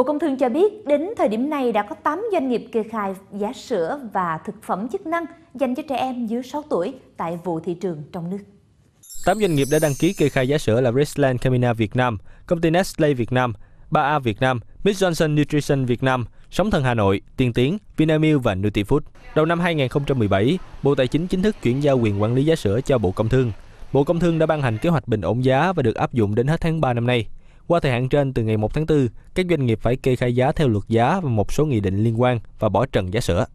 Bộ Công Thương cho biết đến thời điểm này đã có 8 doanh nghiệp kê khai giá sữa và thực phẩm chức năng dành cho trẻ em dưới 6 tuổi tại vụ thị trường trong nước. 8 doanh nghiệp đã đăng ký kê khai giá sữa là Richland Camina Việt Nam, công ty Nestle Việt Nam, 3A Việt Nam, Miss Johnson Nutrition Việt Nam, Sống Thần Hà Nội, Tiên Tiến, Vinamilk và Nutifood. Đầu năm 2017, Bộ Tài chính chính thức chuyển giao quyền quản lý giá sữa cho Bộ Công Thương. Bộ Công Thương đã ban hành kế hoạch bình ổn giá và được áp dụng đến hết tháng 3 năm nay. Qua thời hạn trên từ ngày 1 tháng 4, các doanh nghiệp phải kê khai giá theo luật giá và một số nghị định liên quan và bỏ trần giá sữa.